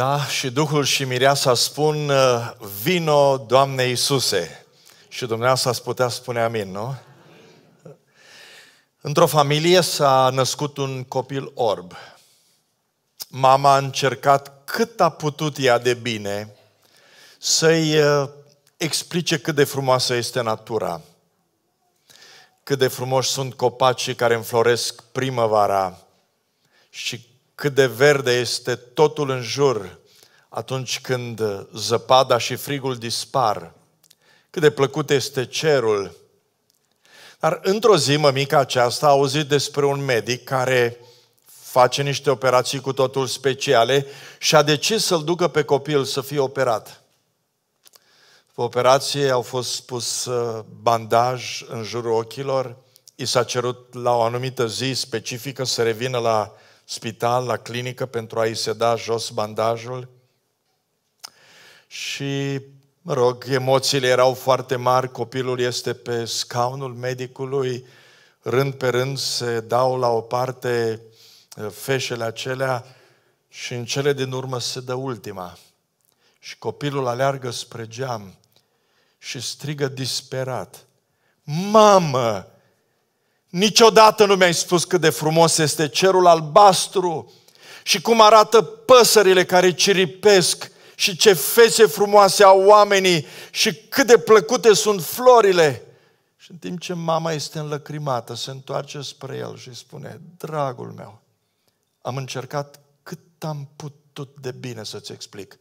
Da, și Duhul și Mireasa spun, ă, vino, Doamne Iisuse. Și dumneavoastră ați putea spune amin, nu? Amin. Într-o familie s-a născut un copil orb. Mama a încercat cât a putut ea de bine să-i ă, explice cât de frumoasă este natura, cât de frumoși sunt copacii care înfloresc primăvara și cât de verde este totul în jur atunci când zăpada și frigul dispar, cât de plăcut este cerul. Dar într-o zi, mămica aceasta a auzit despre un medic care face niște operații cu totul speciale și a decis să-l ducă pe copil să fie operat. După operație au fost pus uh, bandaj în jurul ochilor, i s-a cerut la o anumită zi specifică să revină la spital, la clinică, pentru a-i se da jos bandajul. Și, mă rog, emoțiile erau foarte mari, copilul este pe scaunul medicului, rând pe rând se dau la o parte eh, feșele acelea și în cele din urmă se dă ultima. Și copilul aleargă spre geam și strigă disperat. Mamă! Niciodată nu mi-ai spus cât de frumos este cerul albastru și cum arată păsările care ciripesc și ce fețe frumoase au oamenii și cât de plăcute sunt florile. Și în timp ce mama este înlăcrimată, se întoarce spre el și spune, dragul meu, am încercat cât am putut de bine să-ți explic.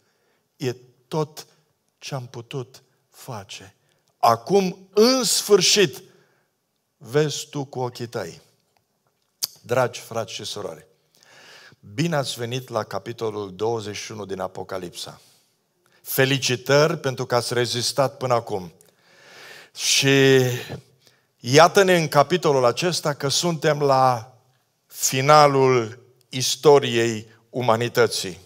E tot ce am putut face. Acum, în sfârșit, vezi tu cu ochii tăi. Dragi frați și surori, bine ați venit la capitolul 21 din Apocalipsa. Felicitări pentru că ați rezistat până acum. Și iată-ne în capitolul acesta că suntem la finalul istoriei umanității.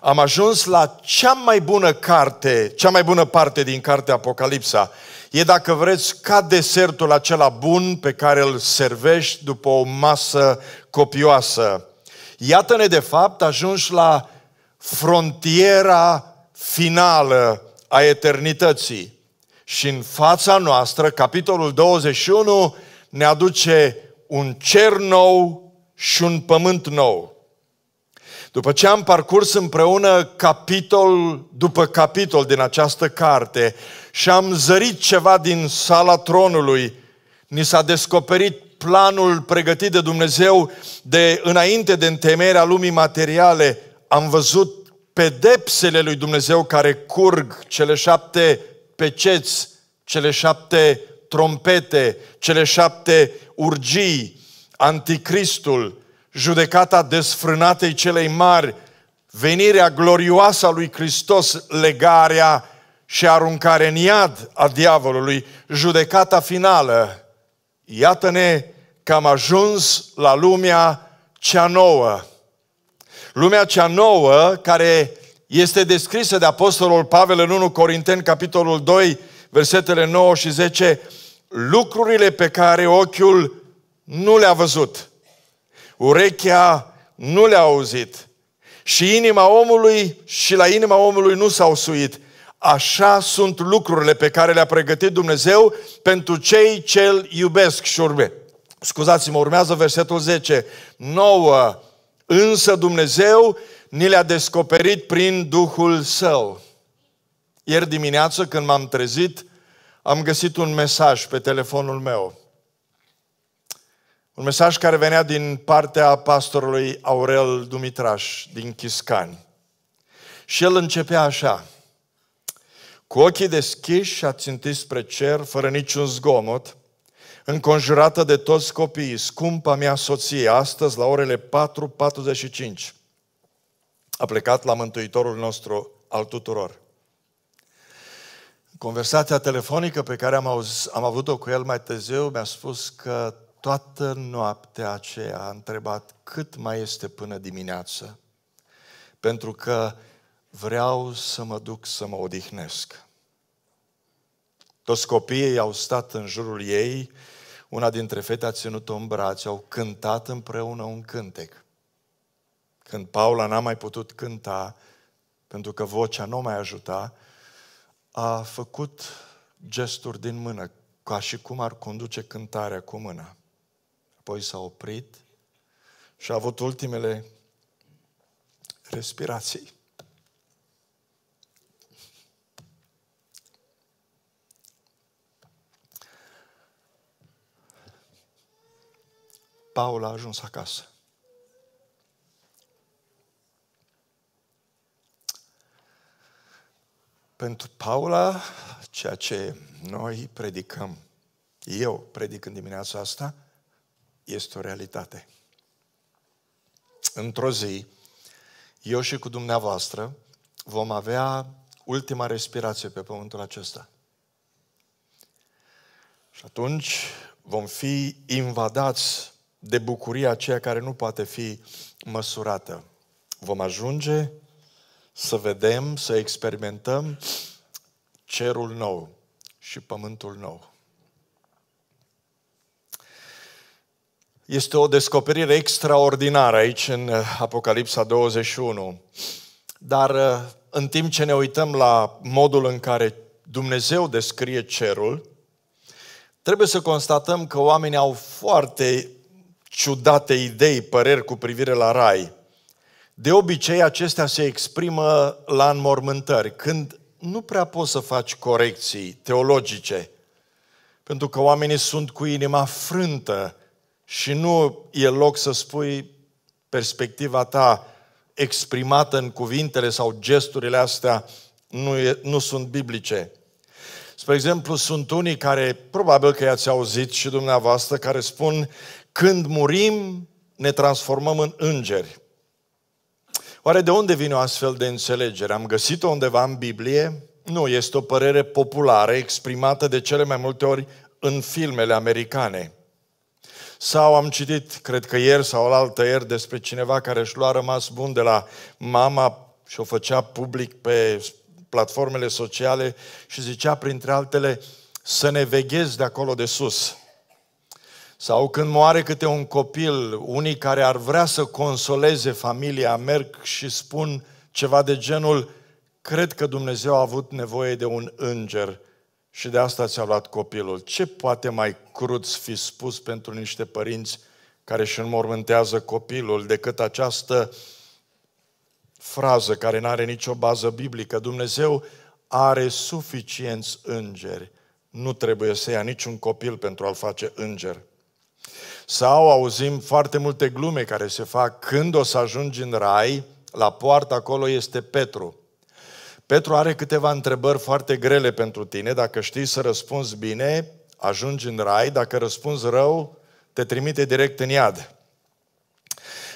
Am ajuns la cea mai bună carte, cea mai bună parte din cartea Apocalipsa. E, dacă vreți, ca desertul acela bun pe care îl servești după o masă copioasă. Iată-ne, de fapt, ajungi la frontiera finală a eternității. Și în fața noastră, capitolul 21 ne aduce un cer nou și un pământ nou. După ce am parcurs împreună capitol după capitol din această carte și am zărit ceva din sala tronului, ni s-a descoperit planul pregătit de Dumnezeu de înainte de întemeierea lumii materiale, am văzut pedepsele lui Dumnezeu care curg, cele șapte peceți, cele șapte trompete, cele șapte urgii, anticristul, judecata desfrânatei celei mari, venirea glorioasă a lui Hristos, legarea și aruncarea în iad a diavolului, judecata finală. Iată-ne că am ajuns la lumea cea nouă. Lumea cea nouă care este descrisă de Apostolul Pavel în 1 Corinteni, capitolul 2, versetele 9 și 10, lucrurile pe care ochiul nu le-a văzut – urechea nu le-a auzit și inima omului și la inima omului nu s-au suit. Așa sunt lucrurile pe care le-a pregătit Dumnezeu pentru cei ce îl iubesc și urme. Scuzați-mă, urmează versetul 10. Nouă, însă Dumnezeu ni le-a descoperit prin Duhul Său. Ieri dimineață, când m-am trezit, am găsit un mesaj pe telefonul meu. Un mesaj care venea din partea pastorului Aurel Dumitraș din Chiscani. Și el începea așa. Cu ochii deschiși și ațintiți spre cer, fără niciun zgomot, înconjurată de toți copiii, scumpa mea soție, astăzi la orele 4.45, a plecat la Mântuitorul nostru al tuturor. Conversația telefonică pe care am, auz, am avut-o cu el mai târziu mi-a spus că Toată noaptea aceea a întrebat cât mai este până dimineață, pentru că vreau să mă duc să mă odihnesc. Toți copiii au stat în jurul ei, una dintre fete a ținut-o în brațe, au cântat împreună un cântec. Când Paula n-a mai putut cânta, pentru că vocea nu mai ajuta, a făcut gesturi din mână, ca și cum ar conduce cântarea cu mâna apoi s-a oprit și a avut ultimele respirații. Paul a ajuns acasă. Pentru Paula, ceea ce noi predicăm, eu predic în dimineața asta, este o realitate. Într-o zi, eu și cu dumneavoastră vom avea ultima respirație pe pământul acesta. Și atunci vom fi invadați de bucuria aceea care nu poate fi măsurată. Vom ajunge să vedem, să experimentăm cerul nou și pământul nou. Este o descoperire extraordinară aici în eh, Apocalipsa 21. Dar eh, în timp ce ne uităm la modul în care Dumnezeu descrie cerul, trebuie să constatăm că oamenii au foarte ciudate idei, păreri cu privire la rai. De obicei, acestea se exprimă la înmormântări, când nu prea poți să faci corecții teologice, pentru că oamenii sunt cu inima frântă și nu e loc să spui perspectiva ta exprimată în cuvintele sau gesturile astea nu, e, nu sunt biblice. Spre exemplu, sunt unii care, probabil că i-ați auzit și dumneavoastră, care spun, când murim, ne transformăm în îngeri. Oare de unde vine o astfel de înțelegere? Am găsit-o undeva în Biblie? Nu, este o părere populară exprimată de cele mai multe ori în filmele americane. Sau am citit, cred că ieri sau la altă ieri, despre cineva care își lua rămas bun de la mama și o făcea public pe platformele sociale și zicea, printre altele, să ne veghezi de acolo de sus. Sau când moare câte un copil, unii care ar vrea să consoleze familia merg și spun ceva de genul, cred că Dumnezeu a avut nevoie de un înger și de asta ți-a luat copilul. Ce poate mai crud fi spus pentru niște părinți care își înmormântează copilul decât această frază care nu are nicio bază biblică? Dumnezeu are suficienți îngeri. Nu trebuie să ia niciun copil pentru a-l face înger. Sau auzim foarte multe glume care se fac când o să ajungi în rai, la poartă acolo este Petru. Petru are câteva întrebări foarte grele pentru tine. Dacă știi să răspunzi bine, ajungi în rai. Dacă răspunzi rău, te trimite direct în iad.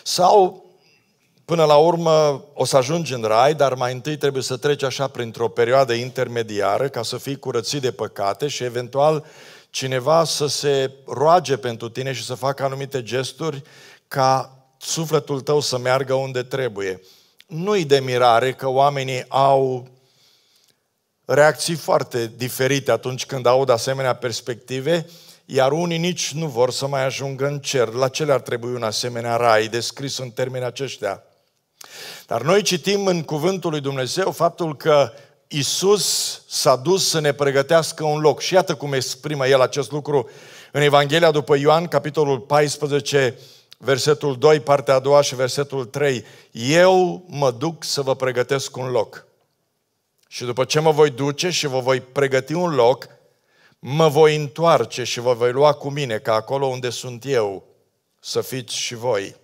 Sau, până la urmă, o să ajungi în rai, dar mai întâi trebuie să treci așa printr-o perioadă intermediară ca să fii curățit de păcate și eventual cineva să se roage pentru tine și să facă anumite gesturi ca sufletul tău să meargă unde trebuie nu-i de mirare că oamenii au reacții foarte diferite atunci când aud asemenea perspective, iar unii nici nu vor să mai ajungă în cer. La ce ar trebui un asemenea rai descris în termeni aceștia? Dar noi citim în cuvântul lui Dumnezeu faptul că Isus s-a dus să ne pregătească un loc. Și iată cum exprimă el acest lucru în Evanghelia după Ioan, capitolul 14, versetul 2, partea a doua și versetul 3. Eu mă duc să vă pregătesc un loc. Și după ce mă voi duce și vă voi pregăti un loc, mă voi întoarce și vă voi lua cu mine, ca acolo unde sunt eu, să fiți și voi.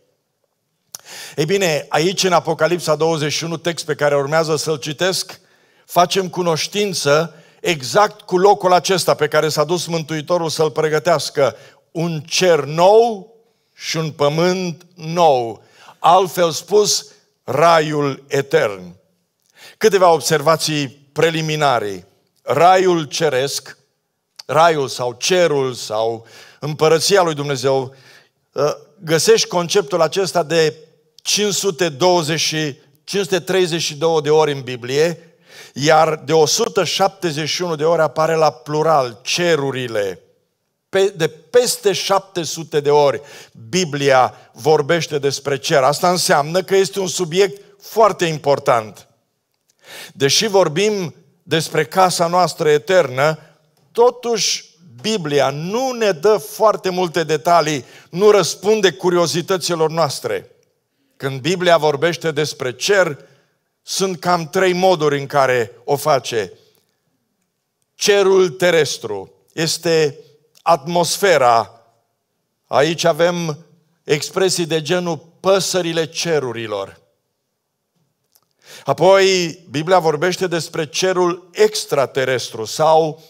Ei bine, aici în Apocalipsa 21, text pe care urmează să-l citesc, facem cunoștință exact cu locul acesta pe care s-a dus Mântuitorul să-l pregătească. Un cer nou și un pământ nou, altfel spus, raiul etern. Câteva observații preliminare. Raiul ceresc, raiul sau cerul sau împărăția lui Dumnezeu, ă, găsești conceptul acesta de 520, 532 de ori în Biblie, iar de 171 de ori apare la plural cerurile de peste 700 de ori Biblia vorbește despre cer. Asta înseamnă că este un subiect foarte important. Deși vorbim despre casa noastră eternă, totuși Biblia nu ne dă foarte multe detalii, nu răspunde curiozităților noastre. Când Biblia vorbește despre cer, sunt cam trei moduri în care o face. Cerul terestru este atmosfera. Aici avem expresii de genul păsările cerurilor. Apoi, Biblia vorbește despre cerul extraterestru sau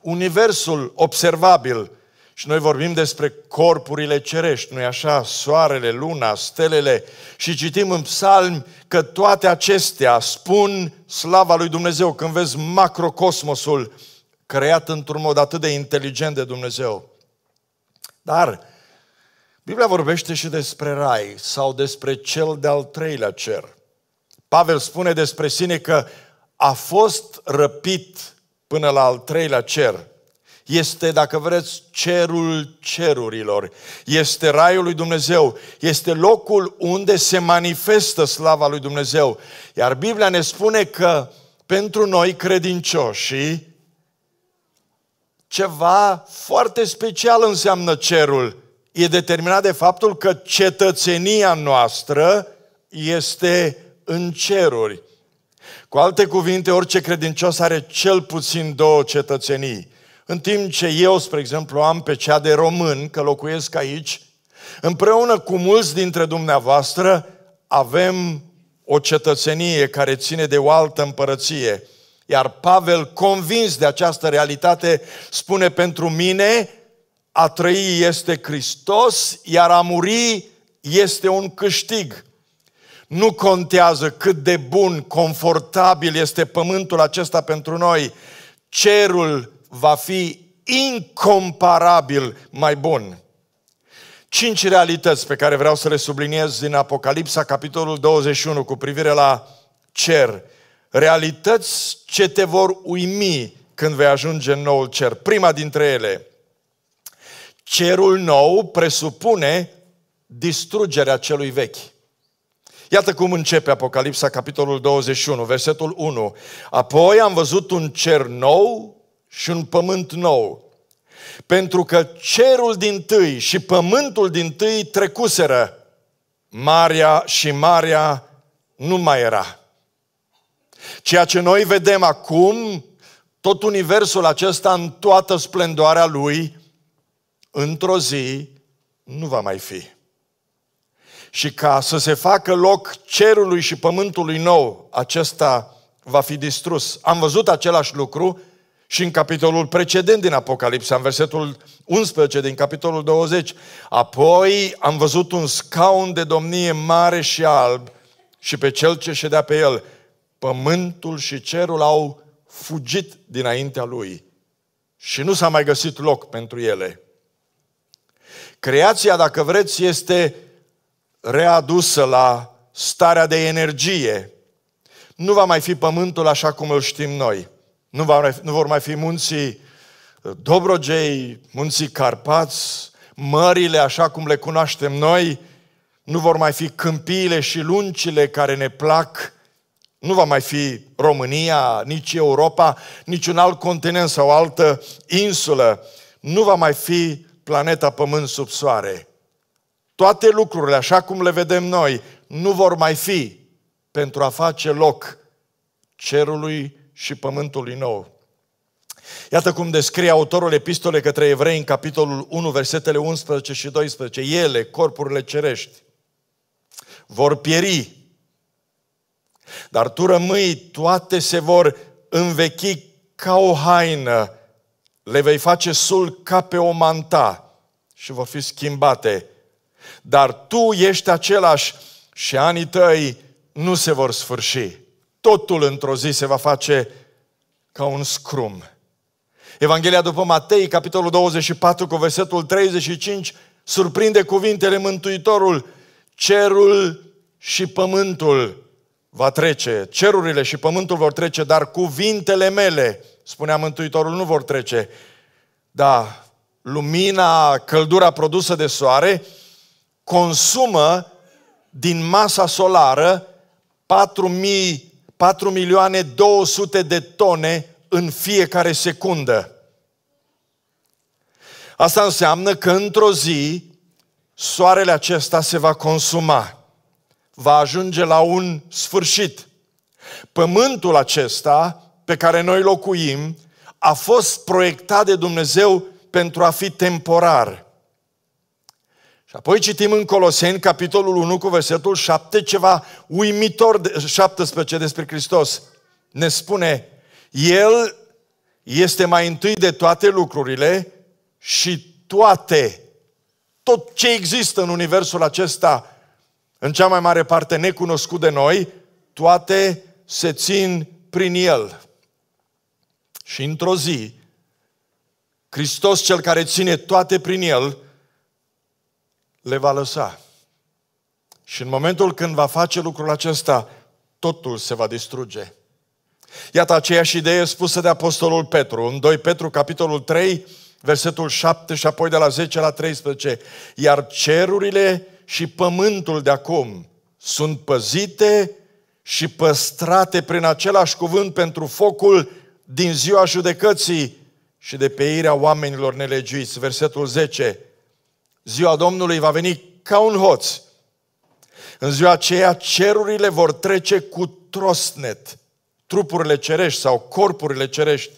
universul observabil. Și noi vorbim despre corpurile cerești, nu-i așa? Soarele, luna, stelele. Și citim în psalmi că toate acestea spun slava lui Dumnezeu. Când vezi macrocosmosul, creat într-un mod atât de inteligent de Dumnezeu. Dar Biblia vorbește și despre rai sau despre cel de-al treilea cer. Pavel spune despre sine că a fost răpit până la al treilea cer. Este, dacă vreți, cerul cerurilor. Este raiul lui Dumnezeu. Este locul unde se manifestă slava lui Dumnezeu. Iar Biblia ne spune că pentru noi credincioșii, ceva foarte special înseamnă cerul. E determinat de faptul că cetățenia noastră este în ceruri. Cu alte cuvinte, orice credincios are cel puțin două cetățenii. În timp ce eu, spre exemplu, am pe cea de român, că locuiesc aici, împreună cu mulți dintre dumneavoastră avem o cetățenie care ține de o altă împărăție – iar Pavel, convins de această realitate, spune pentru mine, a trăi este Hristos, iar a muri este un câștig. Nu contează cât de bun, confortabil este pământul acesta pentru noi, cerul va fi incomparabil mai bun. Cinci realități pe care vreau să le subliniez din Apocalipsa, capitolul 21, cu privire la cer realități ce te vor uimi când vei ajunge în noul cer. Prima dintre ele, cerul nou presupune distrugerea celui vechi. Iată cum începe Apocalipsa, capitolul 21, versetul 1. Apoi am văzut un cer nou și un pământ nou. Pentru că cerul din tâi și pământul din tâi trecuseră. Marea și marea nu mai era. Ceea ce noi vedem acum, tot universul acesta în toată splendoarea lui, într-o zi nu va mai fi. Și ca să se facă loc cerului și pământului nou, acesta va fi distrus. Am văzut același lucru și în capitolul precedent din Apocalipsa, în versetul 11 din capitolul 20. Apoi am văzut un scaun de domnie mare și alb și pe cel ce ședea pe el – pământul și cerul au fugit dinaintea lui și nu s-a mai găsit loc pentru ele. Creația, dacă vreți, este readusă la starea de energie. Nu va mai fi pământul așa cum îl știm noi. Nu, va, nu vor mai fi munții uh, Dobrogei, munții Carpați, mările așa cum le cunoaștem noi, nu vor mai fi câmpiile și luncile care ne plac, nu va mai fi România, nici Europa, nici un alt continent sau o altă insulă. Nu va mai fi planeta Pământ sub soare. Toate lucrurile, așa cum le vedem noi, nu vor mai fi pentru a face loc cerului și pământului nou. Iată cum descrie autorul epistole către evrei în capitolul 1, versetele 11 și 12. Ele, corpurile cerești, vor pieri, dar tu rămâi, toate se vor învechi ca o haină, le vei face sul ca pe o manta și vor fi schimbate. Dar tu ești același și anii tăi nu se vor sfârși. Totul într-o zi se va face ca un scrum. Evanghelia după Matei, capitolul 24, cu versetul 35, surprinde cuvintele Mântuitorul, cerul și pământul va trece, cerurile și pământul vor trece, dar cuvintele mele, spunea Mântuitorul, nu vor trece. Da, lumina, căldura produsă de soare, consumă din masa solară 4, milioane 200 de tone în fiecare secundă. Asta înseamnă că într-o zi soarele acesta se va consuma va ajunge la un sfârșit. Pământul acesta pe care noi locuim a fost proiectat de Dumnezeu pentru a fi temporar. Și apoi citim în Coloseni, capitolul 1, cu versetul 7, ceva uimitor, de, 17 despre Hristos. Ne spune, El este mai întâi de toate lucrurile și toate, tot ce există în universul acesta, în cea mai mare parte necunoscut de noi, toate se țin prin el. Și într-o zi, Hristos, cel care ține toate prin el, le va lăsa. Și în momentul când va face lucrul acesta, totul se va distruge. Iată aceeași idee spusă de Apostolul Petru, în 2 Petru, capitolul 3, versetul 7 și apoi de la 10 la 13. Iar cerurile și pământul de acum sunt păzite și păstrate prin același cuvânt pentru focul din ziua judecății și de peirea oamenilor nelegiuiți. Versetul 10. Ziua Domnului va veni ca un hoț. În ziua aceea cerurile vor trece cu trosnet, trupurile cerești sau corpurile cerești.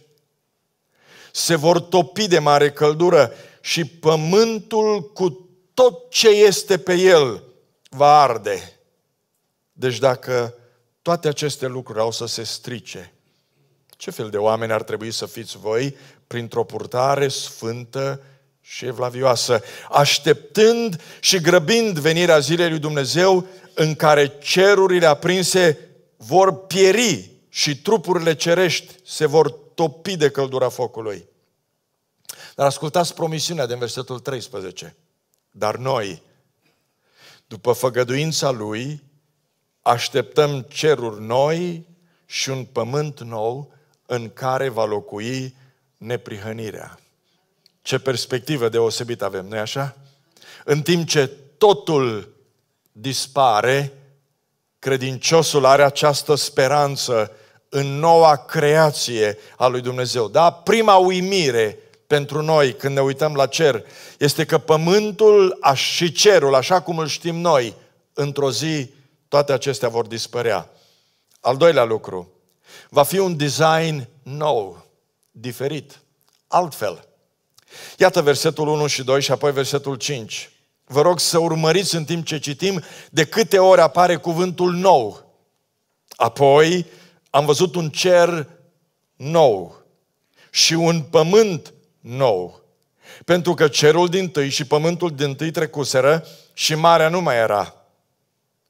Se vor topi de mare căldură și pământul cu tot ce este pe el va arde. Deci dacă toate aceste lucruri au să se strice, ce fel de oameni ar trebui să fiți voi printr-o purtare sfântă și evlavioasă, așteptând și grăbind venirea zilei lui Dumnezeu în care cerurile aprinse vor pieri și trupurile cerești se vor topi de căldura focului. Dar ascultați promisiunea din versetul 13. Dar noi, după făgăduința Lui, așteptăm ceruri noi și un pământ nou în care va locui neprihănirea. Ce perspectivă deosebită avem, nu așa? În timp ce totul dispare, credinciosul are această speranță în noua creație a lui Dumnezeu. Da? Prima uimire pentru noi când ne uităm la cer este că pământul și cerul, așa cum îl știm noi, într-o zi toate acestea vor dispărea. Al doilea lucru, va fi un design nou, diferit, altfel. Iată versetul 1 și 2 și apoi versetul 5. Vă rog să urmăriți în timp ce citim de câte ori apare cuvântul nou. Apoi am văzut un cer nou și un pământ nou. Pentru că cerul din tâi și pământul din tâi trecuseră și marea nu mai era.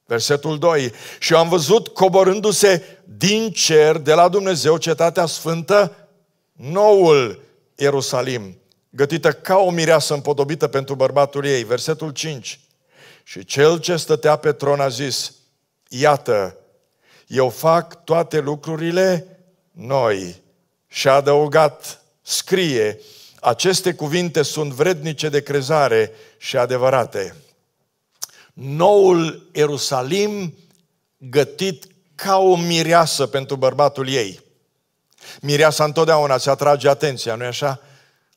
Versetul 2. Și eu am văzut coborându-se din cer de la Dumnezeu cetatea sfântă, noul Ierusalim, gătită ca o mireasă împodobită pentru bărbatul ei. Versetul 5. Și cel ce stătea pe tron a zis, iată, eu fac toate lucrurile noi. Și a adăugat, scrie, aceste cuvinte sunt vrednice de crezare și adevărate. Noul Ierusalim gătit ca o mireasă pentru bărbatul ei. Mireasa întotdeauna se atrage atenția, nu-i așa?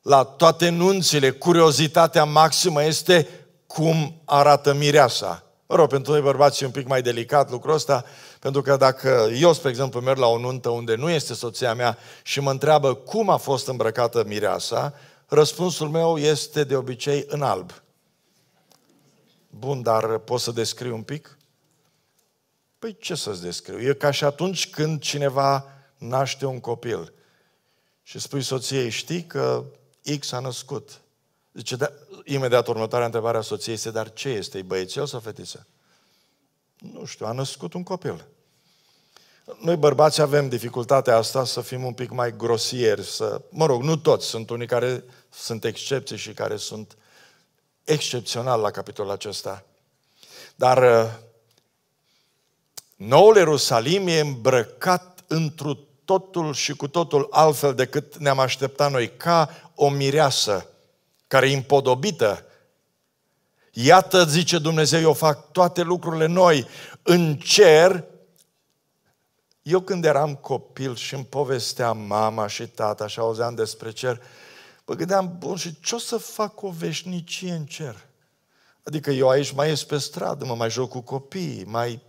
La toate nunțile, curiozitatea maximă este cum arată mireasa. Mă rog, pentru noi bărbați și un pic mai delicat lucrul ăsta, pentru că dacă eu, spre exemplu, merg la o nuntă unde nu este soția mea și mă întreabă cum a fost îmbrăcată mireasa, răspunsul meu este de obicei în alb. Bun, dar poți să descrii un pic? Păi ce să-ți descriu? E ca și atunci când cineva naște un copil și spui soției, știi că X a născut. Zice, da, imediat următoarea întrebare a soției este, dar ce este? E băiețel sau fetiță? Nu știu, a născut un copil. Noi bărbați avem dificultatea asta să fim un pic mai grosieri, să, mă rog, nu toți, sunt unii care sunt excepții și care sunt excepțional la capitolul acesta. Dar uh, noul Ierusalim e îmbrăcat întru totul și cu totul altfel decât ne-am așteptat noi, ca o mireasă care e împodobită. Iată, zice Dumnezeu, eu fac toate lucrurile noi în cer. Eu când eram copil și îmi povesteam mama și tata și auzeam despre cer, mă gândeam, bun, și ce o să fac o veșnicie în cer? Adică eu aici mai ies pe stradă, mă mai joc cu copiii, mai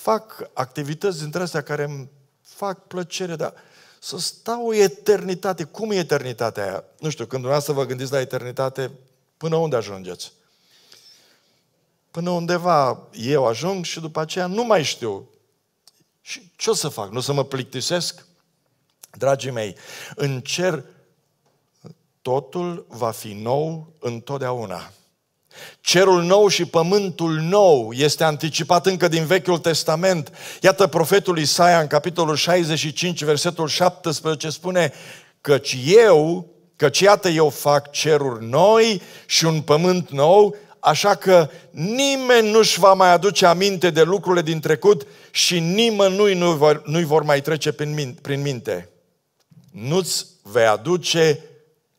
fac activități dintre astea care îmi fac plăcere, dar să stau o eternitate. Cum e eternitatea aia? Nu știu, când dumneavoastră vă gândiți la eternitate, până unde ajungeți? Până undeva eu ajung și după aceea nu mai știu. Și ce o să fac? Nu o să mă plictisesc? Dragii mei, în cer totul va fi nou întotdeauna. Cerul nou și pământul nou este anticipat încă din Vechiul Testament. Iată profetul Isaia în capitolul 65, versetul 17 spune Căci eu, căci iată eu fac ceruri noi și un pământ nou, așa că nimeni nu-și va mai aduce aminte de lucrurile din trecut și nimănui nu-i vor, nu vor mai trece prin minte. Nu-ți vei aduce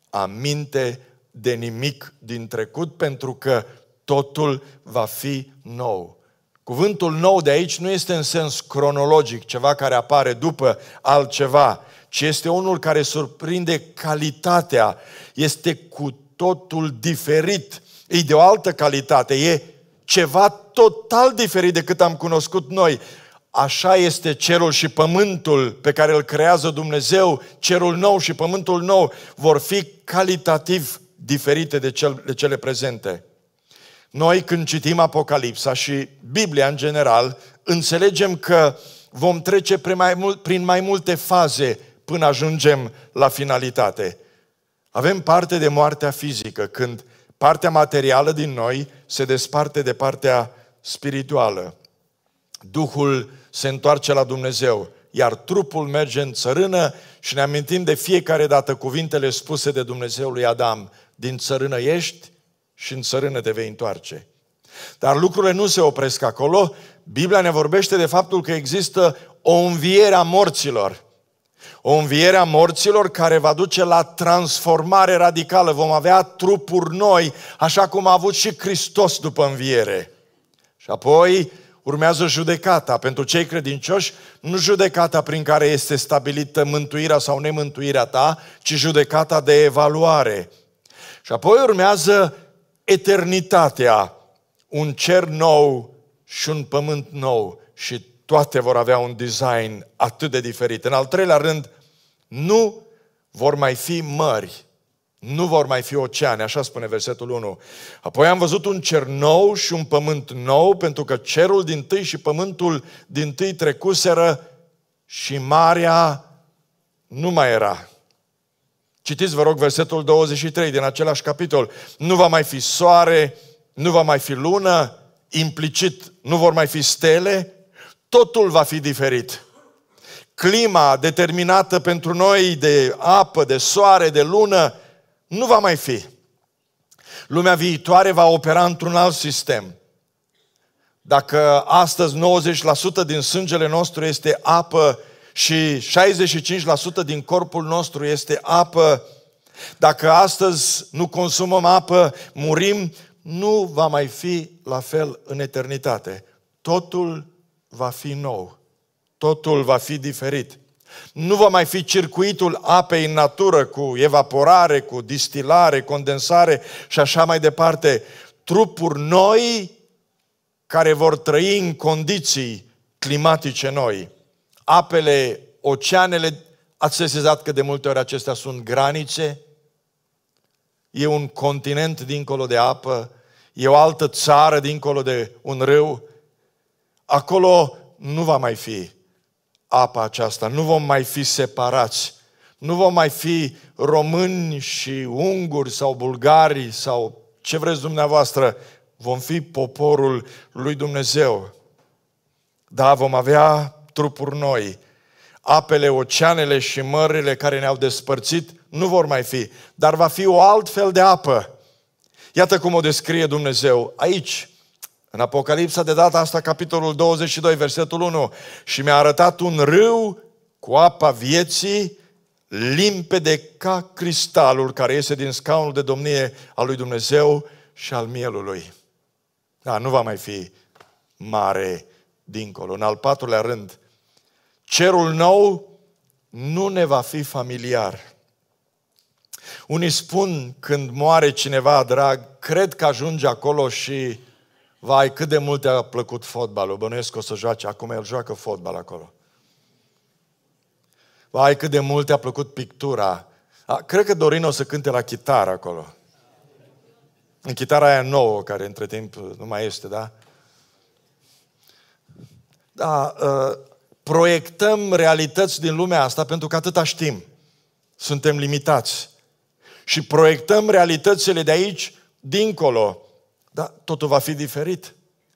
aminte de nimic din trecut, pentru că totul va fi nou. Cuvântul nou de aici nu este în sens cronologic, ceva care apare după altceva, ci este unul care surprinde calitatea, este cu totul diferit, e de o altă calitate, e ceva total diferit decât am cunoscut noi. Așa este cerul și pământul pe care îl creează Dumnezeu, cerul nou și pământul nou vor fi calitativ diferite de, cel, de cele prezente. Noi când citim Apocalipsa și Biblia în general, înțelegem că vom trece prin mai, mult, prin mai multe faze până ajungem la finalitate. Avem parte de moartea fizică, când partea materială din noi se desparte de partea spirituală. Duhul se întoarce la Dumnezeu, iar trupul merge în țărână și ne amintim de fiecare dată cuvintele spuse de Dumnezeu lui Adam, din țărână ești și în țărână te vei întoarce. Dar lucrurile nu se opresc acolo. Biblia ne vorbește de faptul că există o înviere a morților. O înviere a morților care va duce la transformare radicală. Vom avea trupuri noi, așa cum a avut și Hristos după înviere. Și apoi urmează judecata. Pentru cei credincioși, nu judecata prin care este stabilită mântuirea sau nemântuirea ta, ci judecata de evaluare. Și apoi urmează eternitatea, un cer nou și un pământ nou și toate vor avea un design atât de diferit. În al treilea rând, nu vor mai fi mări nu vor mai fi oceane, așa spune versetul 1. Apoi am văzut un cer nou și un pământ nou, pentru că cerul din tâi și pământul din tâi trecuseră și marea nu mai era. Citiți, vă rog, versetul 23 din același capitol. Nu va mai fi soare, nu va mai fi lună, implicit nu vor mai fi stele, totul va fi diferit. Clima determinată pentru noi de apă, de soare, de lună, nu va mai fi. Lumea viitoare va opera într-un alt sistem. Dacă astăzi 90% din sângele nostru este apă și 65% din corpul nostru este apă, dacă astăzi nu consumăm apă, murim, nu va mai fi la fel în eternitate. Totul va fi nou. Totul va fi diferit. Nu va mai fi circuitul apei în natură cu evaporare, cu distilare, condensare și așa mai departe. Trupuri noi care vor trăi în condiții climatice noi. Apele, oceanele, ați sesizat că de multe ori acestea sunt granițe? E un continent dincolo de apă, e o altă țară dincolo de un râu. Acolo nu va mai fi apa aceasta. Nu vom mai fi separați. Nu vom mai fi români și unguri sau bulgari sau ce vreți dumneavoastră. Vom fi poporul lui Dumnezeu. Da, vom avea trupuri noi. Apele, oceanele și mările care ne-au despărțit nu vor mai fi, dar va fi o altfel de apă. Iată cum o descrie Dumnezeu aici, în Apocalipsa, de data asta, capitolul 22, versetul 1, și mi-a arătat un râu cu apa vieții, limpede ca cristalul care iese din scaunul de domnie al lui Dumnezeu și al mielului. Da, nu va mai fi mare dincolo. În al patrulea rând, cerul nou nu ne va fi familiar. Unii spun când moare cineva drag, cred că ajunge acolo și Vai, cât de mult a plăcut fotbalul. Bănuiesc că o să joace. Acum el joacă fotbal acolo. Vai, cât de mult a plăcut pictura. A, cred că Dorin o să cânte la chitară acolo. În chitara aia nouă, care între timp nu mai este, da? Da, uh, proiectăm realități din lumea asta pentru că atâta știm. Suntem limitați. Și proiectăm realitățile de aici dincolo dar Totul va fi diferit.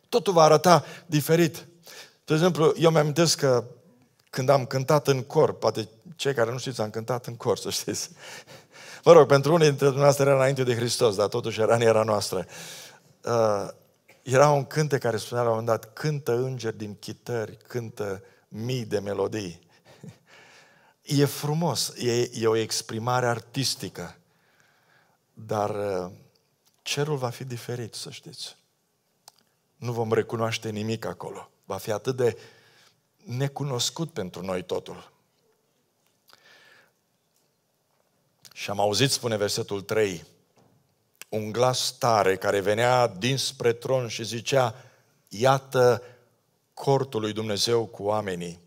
Totul va arăta diferit. De exemplu, eu mi-amintesc că când am cântat în cor, poate cei care nu știți, am cântat în cor, să știți. Mă rog, pentru unii dintre dumneavoastră era înainte de Hristos, dar totuși era în era noastră. Uh, era un cântec care spunea la un moment dat, cântă îngeri din chitări, cântă mii de melodii. E frumos, e, e o exprimare artistică, dar uh, cerul va fi diferit, să știți. Nu vom recunoaște nimic acolo. Va fi atât de necunoscut pentru noi totul. Și am auzit, spune versetul 3, un glas tare care venea dinspre tron și zicea, iată cortul lui Dumnezeu cu oamenii.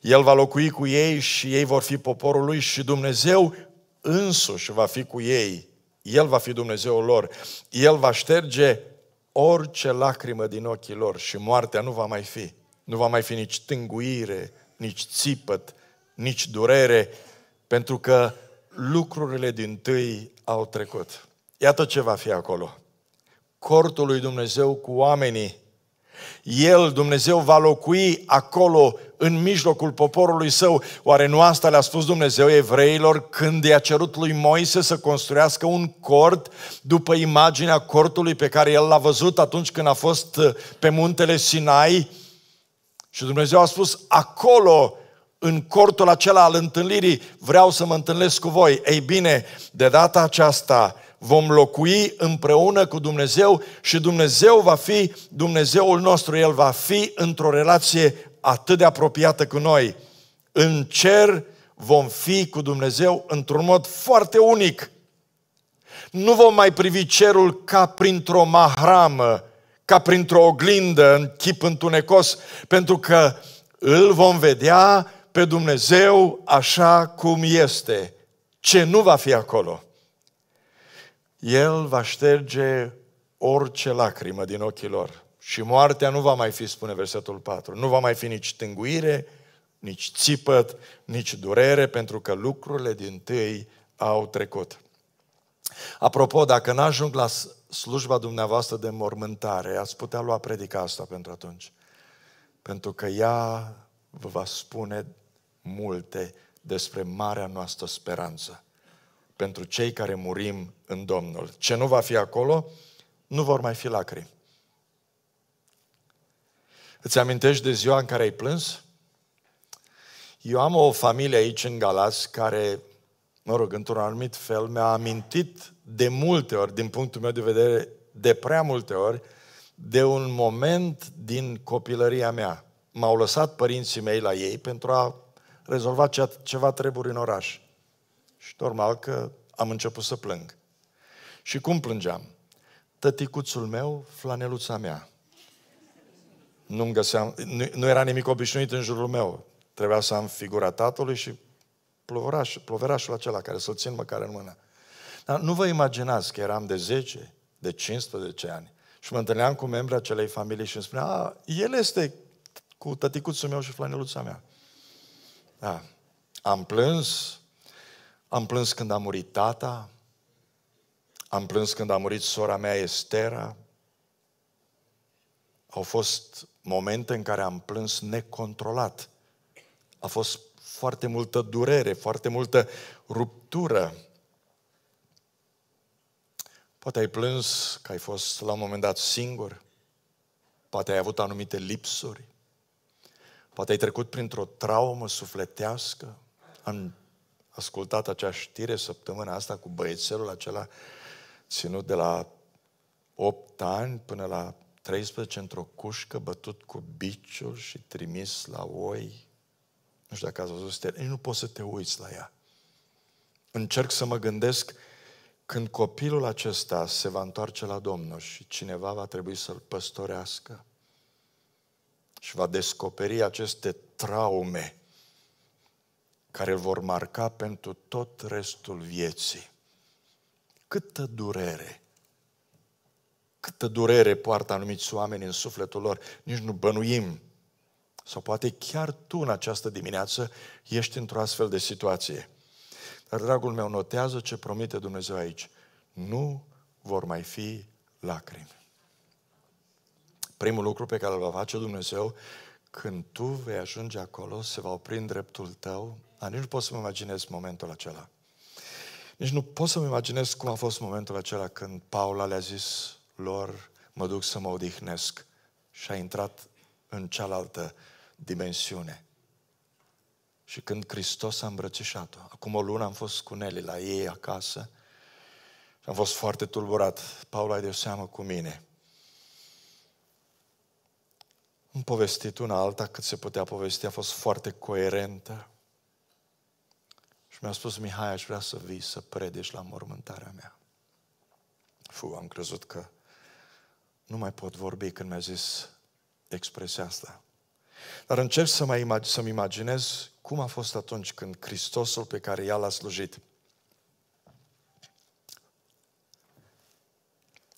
El va locui cu ei și ei vor fi poporul lui și Dumnezeu însuși va fi cu ei el va fi Dumnezeul lor. El va șterge orice lacrimă din ochii lor și moartea nu va mai fi. Nu va mai fi nici tânguire, nici țipăt, nici durere, pentru că lucrurile din tâi au trecut. Iată ce va fi acolo. Cortul lui Dumnezeu cu oamenii el, Dumnezeu, va locui acolo în mijlocul poporului său. Oare nu asta le-a spus Dumnezeu evreilor când i-a cerut lui Moise să construiască un cort după imaginea cortului pe care el l-a văzut atunci când a fost uh, pe muntele Sinai? Și Dumnezeu a spus, acolo în cortul acela al întâlnirii, vreau să mă întâlnesc cu voi. Ei bine, de data aceasta, vom locui împreună cu Dumnezeu și Dumnezeu va fi Dumnezeul nostru. El va fi într-o relație atât de apropiată cu noi. În cer vom fi cu Dumnezeu într-un mod foarte unic. Nu vom mai privi cerul ca printr-o mahramă, ca printr-o oglindă în chip întunecos, pentru că îl vom vedea pe Dumnezeu așa cum este. Ce nu va fi acolo? El va șterge orice lacrimă din ochii lor. Și moartea nu va mai fi, spune versetul 4. Nu va mai fi nici tânguire, nici țipăt, nici durere, pentru că lucrurile din tâi au trecut. Apropo, dacă n-ajung la slujba dumneavoastră de mormântare, ați putea lua predica asta pentru atunci. Pentru că ea vă va spune multe despre marea noastră speranță pentru cei care murim în Domnul. Ce nu va fi acolo, nu vor mai fi lacrimi. Îți amintești de ziua în care ai plâns? Eu am o familie aici în Galați care, mă rog, într-un anumit fel mi-a amintit de multe ori, din punctul meu de vedere, de prea multe ori, de un moment din copilăria mea. M-au lăsat părinții mei la ei pentru a rezolva ceva treburi în oraș. Și normal că am început să plâng. Și cum plângeam? Tăticuțul meu, flaneluța mea. nu găseam, nu, nu era nimic obișnuit în jurul meu. Trebuia să am figura tatălui și ploveraș, ploverașul acela care să-l țin măcar în mână. Dar nu vă imaginați că eram de 10, de 15 ani și mă întâlneam cu membrii acelei familii și îmi spunea, a, el este cu tăticuțul meu și flaneluța mea. Da. Am plâns, am plâns când a murit tata, am plâns când a murit sora mea Estera. Au fost momente în care am plâns necontrolat. A fost foarte multă durere, foarte multă ruptură. Poate ai plâns că ai fost la un moment dat singur, poate ai avut anumite lipsuri, poate ai trecut printr-o traumă sufletească, în ascultat acea știre săptămâna asta cu băiețelul acela ținut de la 8 ani până la 13 într-o cușcă, bătut cu biciul și trimis la oi. Nu știu dacă ați văzut stele, nu poți să te uiți la ea. Încerc să mă gândesc când copilul acesta se va întoarce la Domnul și cineva va trebui să-l păstorească și va descoperi aceste traume care îl vor marca pentru tot restul vieții. Câtă durere! Câtă durere poartă anumiți oameni în sufletul lor, nici nu bănuim. Sau poate chiar tu în această dimineață ești într-o astfel de situație. Dar, dragul meu, notează ce promite Dumnezeu aici. Nu vor mai fi lacrimi. Primul lucru pe care îl va face Dumnezeu, când tu vei ajunge acolo, se va opri în dreptul tău dar nici nu pot să-mi imaginez momentul acela. Nici nu pot să-mi imaginez cum a fost momentul acela când Paula le-a zis lor, mă duc să mă odihnesc. Și a intrat în cealaltă dimensiune. Și când Hristos a îmbrățișat-o, acum o lună am fost cu Nelly la ei acasă și am fost foarte tulburat. Paula ai de seamă cu mine. Am povestit una alta cât se putea povesti, a fost foarte coerentă. Și mi-a spus, Mihai, aș vrea să vii să predești la mormântarea mea. Fu, am crezut că nu mai pot vorbi când mi-a zis expresia asta. Dar încerc să mai imag- să-mi imaginez cum a fost atunci când Hristosul pe care ea l-a slujit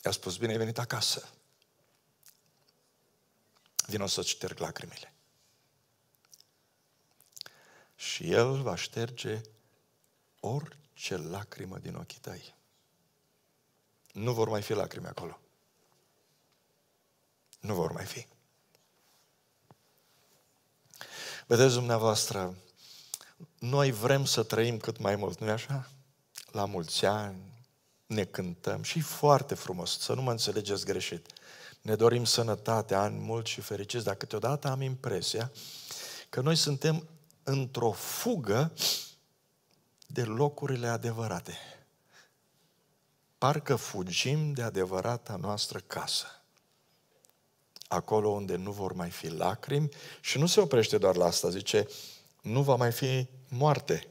i-a spus, bine ai venit acasă. Vino să șterg lacrimile. Și El va șterge orice lacrimă din ochii tăi. Nu vor mai fi lacrime acolo. Nu vor mai fi. Vedeți dumneavoastră, noi vrem să trăim cât mai mult, nu-i așa? La mulți ani, ne cântăm și foarte frumos, să nu mă înțelegeți greșit. Ne dorim sănătate, ani mulți și fericiți, dar câteodată am impresia că noi suntem într-o fugă de locurile adevărate. Parcă fugim de adevărata noastră casă. Acolo unde nu vor mai fi lacrimi și nu se oprește doar la asta, zice, nu va mai fi moarte.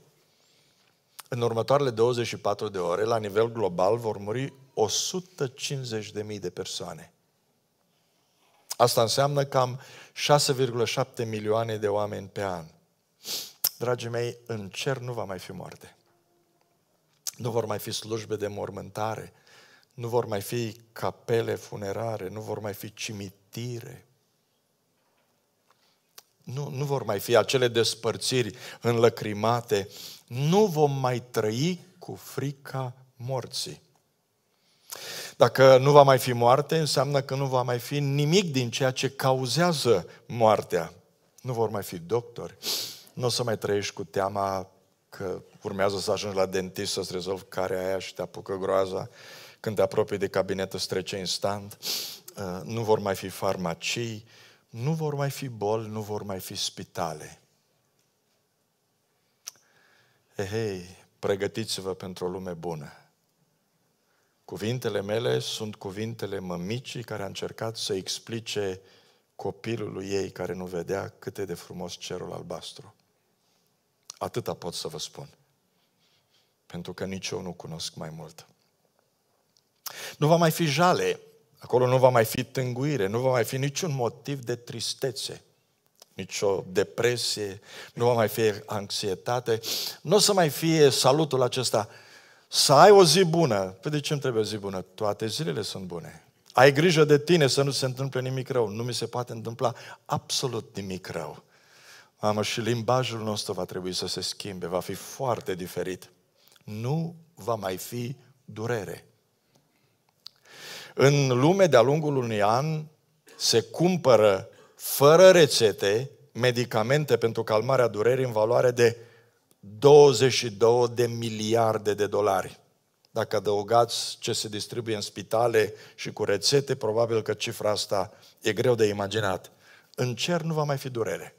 În următoarele 24 de ore, la nivel global, vor muri 150.000 de persoane. Asta înseamnă cam 6,7 milioane de oameni pe an dragii mei, în cer nu va mai fi moarte. Nu vor mai fi slujbe de mormântare, nu vor mai fi capele funerare, nu vor mai fi cimitire. Nu, nu vor mai fi acele despărțiri înlăcrimate. Nu vom mai trăi cu frica morții. Dacă nu va mai fi moarte, înseamnă că nu va mai fi nimic din ceea ce cauzează moartea. Nu vor mai fi doctori, nu o să mai trăiești cu teama că urmează să ajungi la dentist să-ți rezolvi care aia și te apucă groaza. Când te apropii de cabinet îți trece instant. Uh, nu vor mai fi farmacii, nu vor mai fi boli, nu vor mai fi spitale. Ehei, eh, pregătiți-vă pentru o lume bună. Cuvintele mele sunt cuvintele mămicii care a încercat să explice copilului ei care nu vedea cât e de frumos cerul albastru. Atâta pot să vă spun. Pentru că nici eu nu cunosc mai mult. Nu va mai fi jale, acolo nu va mai fi tânguire, nu va mai fi niciun motiv de tristețe, nicio depresie, nu va mai fi anxietate, nu o să mai fie salutul acesta, să ai o zi bună. Păi de ce îmi trebuie o zi bună? Toate zilele sunt bune. Ai grijă de tine să nu se întâmple nimic rău. Nu mi se poate întâmpla absolut nimic rău. Mamă, și limbajul nostru va trebui să se schimbe, va fi foarte diferit. Nu va mai fi durere. În lume, de-a lungul unui an, se cumpără fără rețete medicamente pentru calmarea durerii în valoare de 22 de miliarde de dolari. Dacă adăugați ce se distribuie în spitale și cu rețete, probabil că cifra asta e greu de imaginat. În cer nu va mai fi durere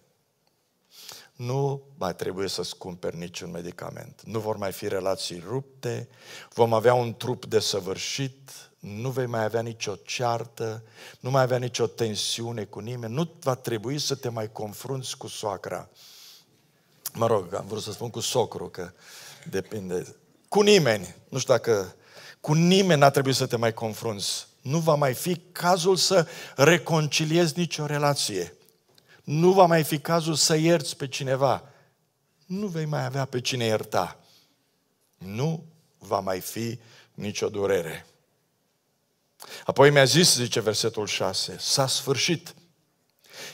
nu mai trebuie să-ți cumperi niciun medicament. Nu vor mai fi relații rupte, vom avea un trup desăvârșit, nu vei mai avea nicio ceartă, nu mai avea nicio tensiune cu nimeni, nu va trebui să te mai confrunți cu soacra. Mă rog, am vrut să spun cu socru, că depinde. Cu nimeni, nu știu dacă... Cu nimeni n-a trebuit să te mai confrunți. Nu va mai fi cazul să reconciliezi nicio relație nu va mai fi cazul să ierți pe cineva. Nu vei mai avea pe cine ierta. Nu va mai fi nicio durere. Apoi mi-a zis, zice versetul 6, s-a sfârșit.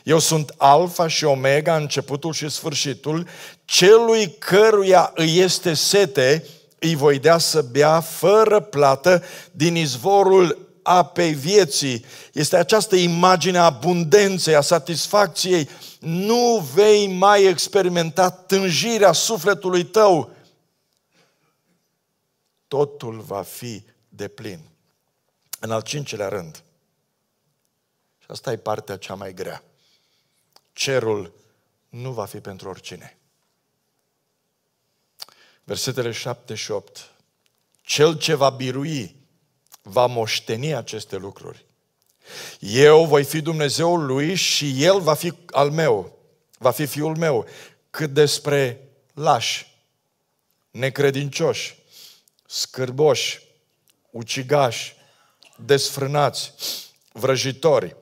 Eu sunt alfa și omega, începutul și sfârșitul. Celui căruia îi este sete, îi voi dea să bea fără plată din izvorul apei vieții. Este această imagine a abundenței, a satisfacției. Nu vei mai experimenta tânjirea sufletului tău. Totul va fi de plin. În al cincilea rând, și asta e partea cea mai grea, cerul nu va fi pentru oricine. Versetele 7 și 8. Cel ce va birui va moșteni aceste lucruri. Eu voi fi Dumnezeul lui și el va fi al meu, va fi fiul meu. Cât despre lași, necredincioși, scârboși, ucigași, desfrânați, vrăjitori,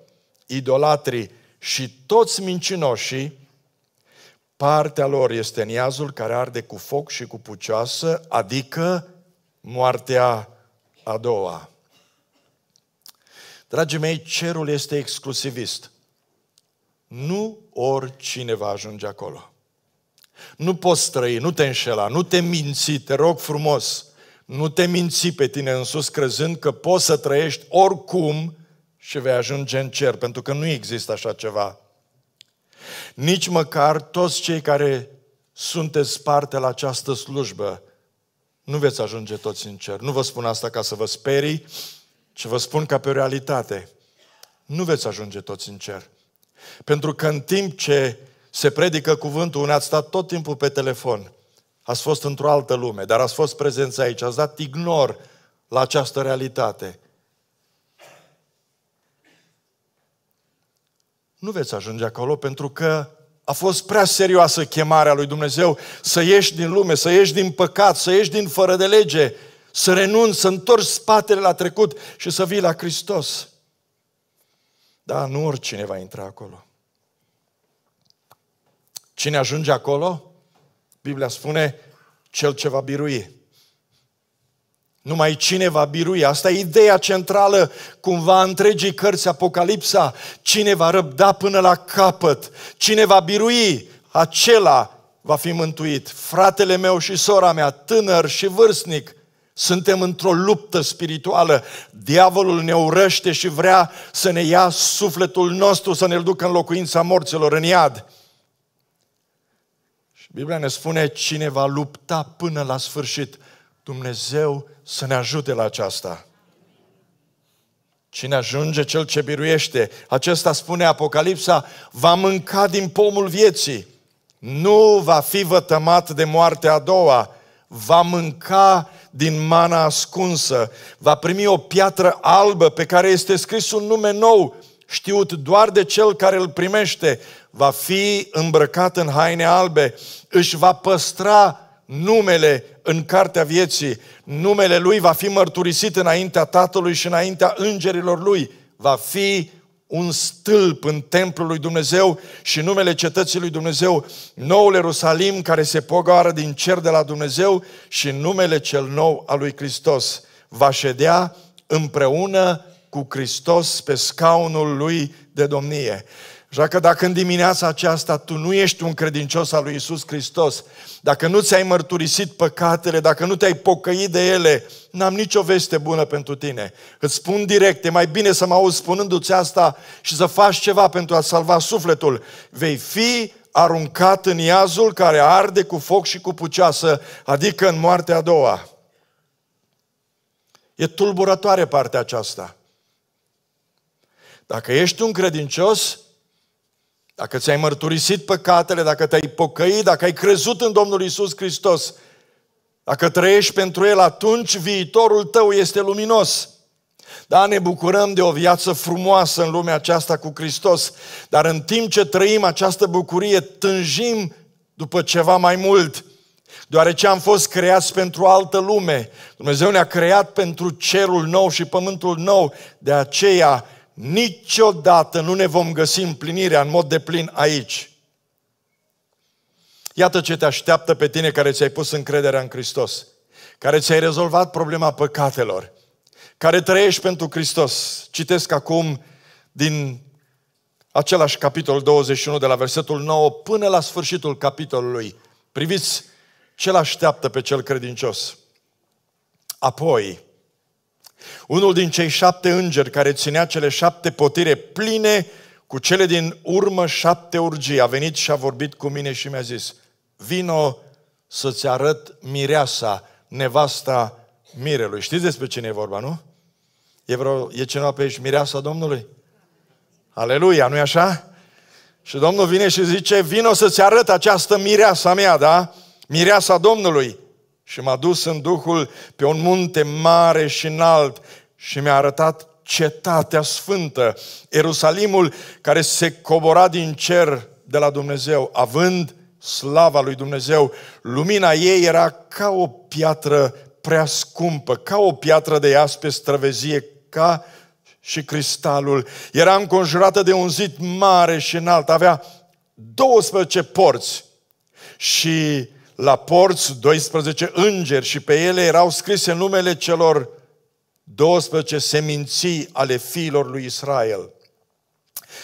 idolatri și toți mincinoșii, partea lor este în iazul care arde cu foc și cu pucioasă, adică moartea a doua. Dragii mei, cerul este exclusivist. Nu oricine va ajunge acolo. Nu poți trăi, nu te înșela, nu te minți, te rog frumos. Nu te minți pe tine în sus crezând că poți să trăiești oricum și vei ajunge în cer, pentru că nu există așa ceva. Nici măcar toți cei care sunteți parte la această slujbă, nu veți ajunge toți în cer. Nu vă spun asta ca să vă sperii, și vă spun ca pe o realitate, nu veți ajunge toți în cer. Pentru că în timp ce se predică cuvântul, unde ați stat tot timpul pe telefon, ați fost într-o altă lume, dar ați fost prezenți aici, ați dat ignor la această realitate. Nu veți ajunge acolo pentru că a fost prea serioasă chemarea lui Dumnezeu să ieși din lume, să ieși din păcat, să ieși din fără de lege să renunți, să întorci spatele la trecut și să vii la Hristos. Da, nu oricine va intra acolo. Cine ajunge acolo, Biblia spune, cel ce va birui. Numai cine va birui? Asta e ideea centrală cumva întregii cărți Apocalipsa. Cine va răbda până la capăt? Cine va birui? Acela va fi mântuit. Fratele meu și sora mea, tânăr și vârstnic, suntem într-o luptă spirituală. Diavolul ne urăște și vrea să ne ia sufletul nostru, să ne-l ducă în locuința morților, în iad. Și Biblia ne spune, cine va lupta până la sfârșit, Dumnezeu să ne ajute la aceasta. Cine ajunge, cel ce biruiește. Acesta spune Apocalipsa, va mânca din pomul vieții. Nu va fi vătămat de moartea a doua. Va mânca din mana ascunsă, va primi o piatră albă pe care este scris un nume nou, știut doar de cel care îl primește, va fi îmbrăcat în haine albe, își va păstra numele în cartea vieții, numele lui va fi mărturisit înaintea Tatălui și înaintea îngerilor lui, va fi un stâlp în templul lui Dumnezeu și numele cetății lui Dumnezeu, noul Ierusalim care se pogoară din cer de la Dumnezeu și numele cel nou al lui Hristos. Va ședea împreună cu Hristos pe scaunul lui de domnie. Așa că dacă în dimineața aceasta tu nu ești un credincios al lui Isus Hristos, dacă nu ți-ai mărturisit păcatele, dacă nu te-ai pocăit de ele, n-am nicio veste bună pentru tine. Îți spun direct, e mai bine să mă auzi spunându-ți asta și să faci ceva pentru a salva sufletul. Vei fi aruncat în iazul care arde cu foc și cu puceasă, adică în moartea a doua. E tulburătoare partea aceasta. Dacă ești un credincios, dacă ți-ai mărturisit păcatele, dacă te-ai pocăit, dacă ai crezut în Domnul Isus Hristos, dacă trăiești pentru El, atunci viitorul tău este luminos. Da, ne bucurăm de o viață frumoasă în lumea aceasta cu Hristos, dar în timp ce trăim această bucurie, tânjim după ceva mai mult, deoarece am fost creați pentru altă lume. Dumnezeu ne-a creat pentru cerul nou și pământul nou, de aceea niciodată nu ne vom găsi împlinirea în mod de plin aici. Iată ce te așteaptă pe tine care ți-ai pus încrederea în Hristos, care ți-ai rezolvat problema păcatelor, care trăiești pentru Hristos. Citesc acum din același capitol 21 de la versetul 9 până la sfârșitul capitolului. Priviți ce l așteaptă pe cel credincios. Apoi, unul din cei șapte îngeri care ținea cele șapte potire pline cu cele din urmă șapte urgii a venit și a vorbit cu mine și mi-a zis, vino să-ți arăt mireasa, nevasta mirelui. Știți despre cine e vorba, nu? E, vreo, e cineva pe aici mireasa Domnului? Aleluia, nu-i așa? Și Domnul vine și zice, vino să-ți arăt această mireasa mea, da? Mireasa Domnului. Și m-a dus în Duhul pe un munte mare și înalt și mi-a arătat cetatea sfântă, Ierusalimul care se cobora din cer de la Dumnezeu, având slava lui Dumnezeu. Lumina ei era ca o piatră prea scumpă, ca o piatră de iaspe străvezie, ca și cristalul. Era înconjurată de un zid mare și înalt, avea 12 porți și la porți 12 îngeri și pe ele erau scrise numele celor 12 seminții ale fiilor lui Israel.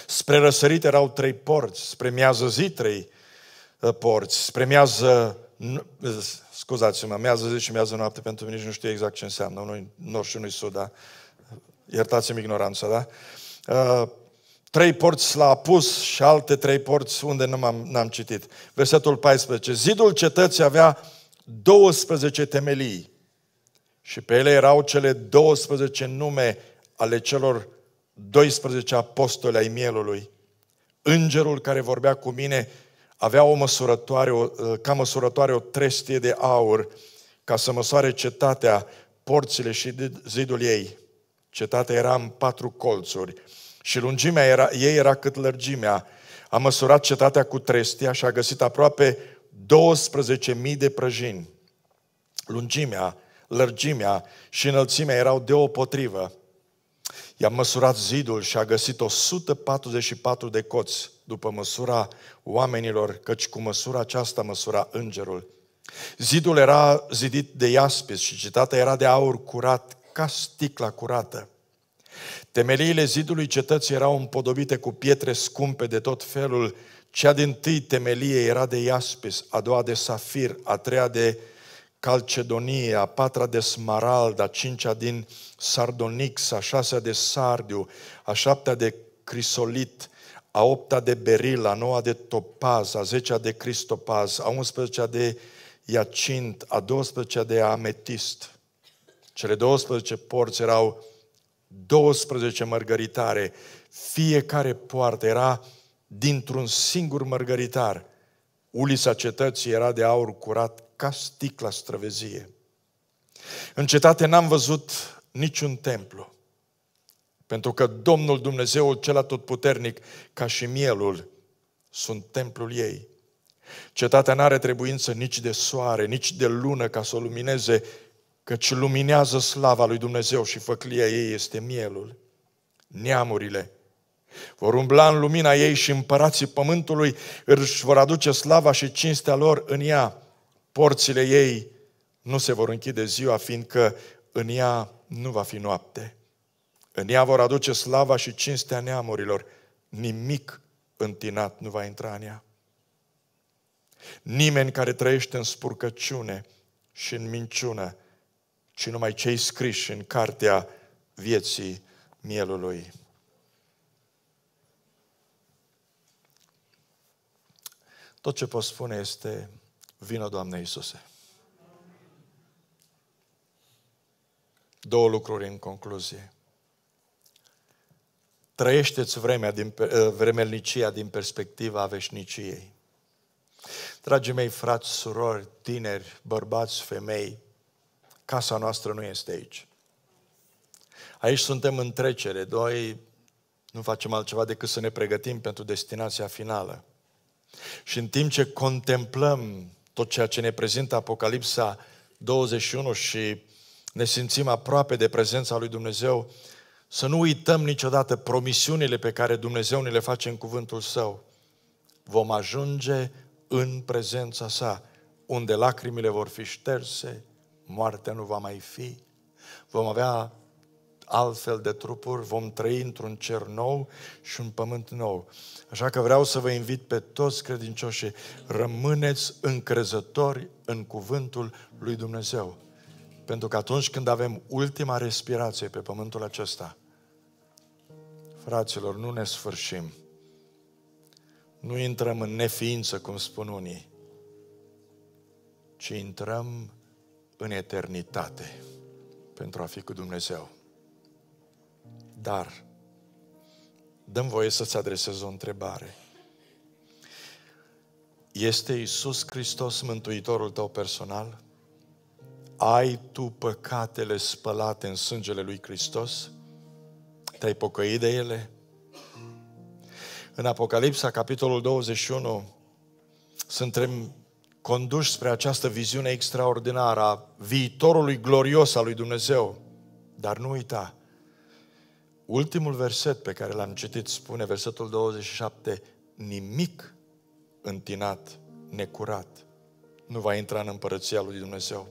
Spre răsărit erau trei porți, spre miază zi trei uh, porți, spre miază, uh, scuzați-mă, miază zi și miază noapte, pentru mine nici nu știu exact ce înseamnă, unui nord și unui sud, da? Iertați-mi ignoranța, da? Uh, Trei porți la apus și alte trei porți unde nu am n-am citit. Versetul 14. Zidul cetății avea 12 temelii și pe ele erau cele 12 nume ale celor 12 apostoli ai mielului. Îngerul care vorbea cu mine avea o măsurătoare, o, ă, ca măsurătoare o trestie de aur ca să măsoare cetatea, porțile și zidul ei. Cetatea era în patru colțuri și lungimea era, ei era cât lărgimea. A măsurat cetatea cu trestia și a găsit aproape 12.000 de prăjini. Lungimea, lărgimea și înălțimea erau deopotrivă. I-a măsurat zidul și a găsit 144 de coți după măsura oamenilor, căci cu măsura aceasta măsura îngerul. Zidul era zidit de iaspis și cetatea era de aur curat, ca sticla curată. Temeliile zidului cetății erau împodobite cu pietre scumpe de tot felul. Cea din tâi temelie era de iaspis, a doua de safir, a treia de calcedonie, a patra de smarald, a cincea din sardonix, a șasea de sardiu, a șaptea de crisolit, a opta de beril, a noua de topaz, a zecea de cristopaz, a unsprezecea de iacint, a douăsprezecea de ametist. Cele 12 porți erau 12 mărgăritare. Fiecare poartă era dintr-un singur mărgăritar. Ulița cetății era de aur curat ca sticla străvezie. În cetate n-am văzut niciun templu, pentru că Domnul Dumnezeu cel atotputernic, ca și mielul, sunt templul ei. Cetatea n-are trebuință nici de soare, nici de lună ca să o lumineze, căci luminează slava lui Dumnezeu și făclia ei este mielul. Neamurile vor umbla în lumina ei și împărații pământului își vor aduce slava și cinstea lor în ea. Porțile ei nu se vor închide ziua, fiindcă în ea nu va fi noapte. În ea vor aduce slava și cinstea neamurilor. Nimic întinat nu va intra în ea. Nimeni care trăiește în spurcăciune și în minciună ci numai cei scriși în cartea vieții mielului. Tot ce pot spune este, vină Doamne Iisuse. Două lucruri în concluzie. Trăiește-ți vremea din, eh, vremelnicia din perspectiva veșniciei. Dragii mei frați, surori, tineri, bărbați, femei, Casa noastră nu este aici. Aici suntem în trecere. Noi nu facem altceva decât să ne pregătim pentru destinația finală. Și în timp ce contemplăm tot ceea ce ne prezintă Apocalipsa 21 și ne simțim aproape de prezența lui Dumnezeu, să nu uităm niciodată promisiunile pe care Dumnezeu ne le face în cuvântul Său. Vom ajunge în prezența Sa, unde lacrimile vor fi șterse, moartea nu va mai fi, vom avea altfel de trupuri, vom trăi într-un cer nou și un pământ nou. Așa că vreau să vă invit pe toți credincioșii, rămâneți încrezători în cuvântul lui Dumnezeu. Pentru că atunci când avem ultima respirație pe pământul acesta, fraților, nu ne sfârșim. Nu intrăm în neființă, cum spun unii, ci intrăm în eternitate pentru a fi cu Dumnezeu. Dar, dăm voie să-ți adresez o întrebare. Este Isus Hristos Mântuitorul tău personal? Ai tu păcatele spălate în sângele lui Hristos? Te-ai pocăit de ele? În Apocalipsa, capitolul 21, suntem conduși spre această viziune extraordinară a viitorului glorios al lui Dumnezeu. Dar nu uita, ultimul verset pe care l-am citit spune versetul 27, nimic întinat, necurat, nu va intra în împărăția lui Dumnezeu.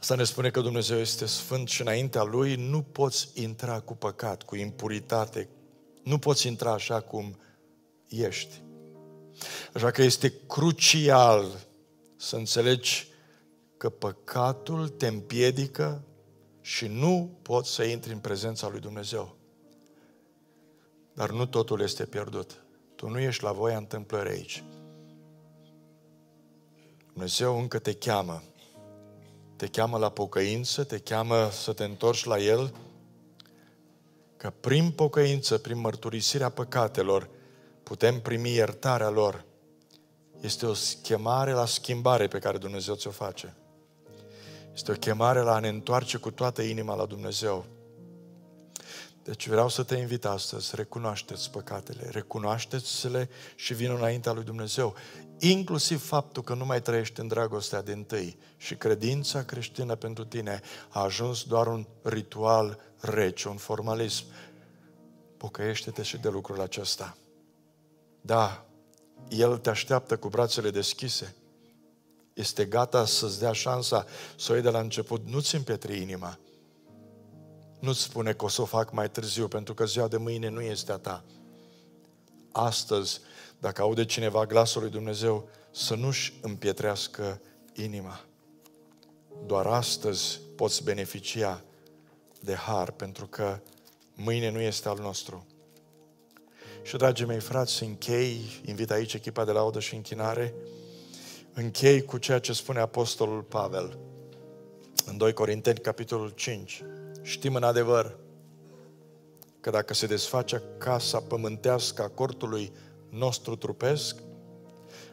Asta ne spune că Dumnezeu este sfânt și înaintea Lui nu poți intra cu păcat, cu impuritate, nu poți intra așa cum ești. Așa că este crucial să înțelegi că păcatul te împiedică și nu poți să intri în prezența lui Dumnezeu. Dar nu totul este pierdut. Tu nu ești la voia întâmplării aici. Dumnezeu încă te cheamă. Te cheamă la pocăință, te cheamă să te întorci la El, că prin pocăință, prin mărturisirea păcatelor, putem primi iertarea lor. Este o chemare la schimbare pe care Dumnezeu ți-o face. Este o chemare la a ne întoarce cu toată inima la Dumnezeu. Deci vreau să te invit astăzi, recunoașteți păcatele, recunoașteți-le și vin înaintea lui Dumnezeu. Inclusiv faptul că nu mai trăiești în dragostea din tâi și credința creștină pentru tine a ajuns doar un ritual rece, un formalism. Pocăiește-te și de lucrul acesta. Da, El te așteaptă cu brațele deschise. Este gata să-ți dea șansa să o iei de la început. Nu-ți împetri inima. Nu-ți spune că o să o fac mai târziu, pentru că ziua de mâine nu este a ta. Astăzi, dacă aude cineva glasul lui Dumnezeu, să nu-și împietrească inima. Doar astăzi poți beneficia de har, pentru că mâine nu este al nostru. Și, dragii mei frați, închei, invit aici echipa de laudă și închinare, închei cu ceea ce spune Apostolul Pavel în 2 Corinteni, capitolul 5. Știm în adevăr că dacă se desface casa pământească a cortului nostru trupesc,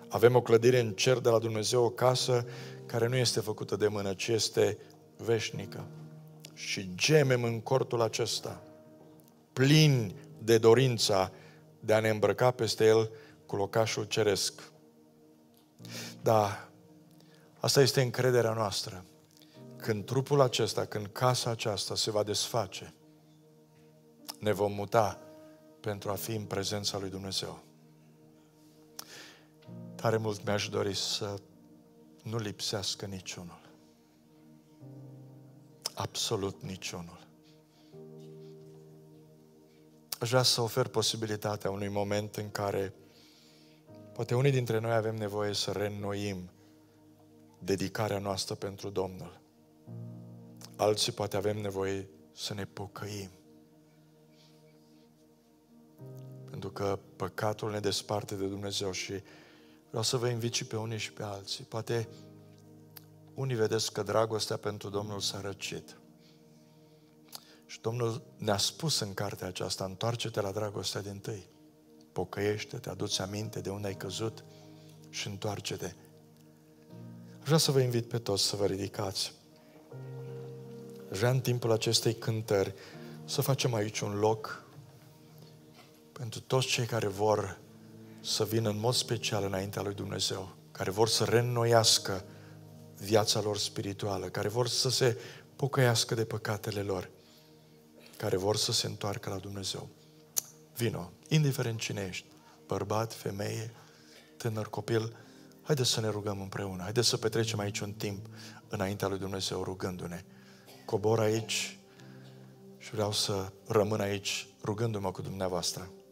avem o clădire în cer de la Dumnezeu, o casă care nu este făcută de mână, ci este veșnică. Și gemem în cortul acesta, plin de dorința de a ne îmbrăca peste el cu locașul ceresc. Da, asta este încrederea noastră. Când trupul acesta, când casa aceasta se va desface, ne vom muta pentru a fi în prezența lui Dumnezeu. Tare mult mi-aș dori să nu lipsească niciunul. Absolut niciunul aș vrea să ofer posibilitatea unui moment în care poate unii dintre noi avem nevoie să reînnoim dedicarea noastră pentru Domnul. Alții poate avem nevoie să ne pocăim. Pentru că păcatul ne desparte de Dumnezeu și vreau să vă invit și pe unii și pe alții. Poate unii vedeți că dragostea pentru Domnul s-a răcit. Și Domnul ne-a spus în cartea aceasta, întoarce-te la dragostea din tâi, pocăiește-te, aduți aminte de unde ai căzut și întoarce-te. Vreau să vă invit pe toți să vă ridicați. Vreau în timpul acestei cântări să facem aici un loc pentru toți cei care vor să vină în mod special înaintea lui Dumnezeu, care vor să reînnoiască viața lor spirituală, care vor să se pocăiască de păcatele lor care vor să se întoarcă la Dumnezeu. Vino, indiferent cine ești, bărbat, femeie, tânăr, copil, haideți să ne rugăm împreună, haideți să petrecem aici un timp înaintea lui Dumnezeu rugându-ne. Cobor aici și vreau să rămân aici rugându-mă cu dumneavoastră.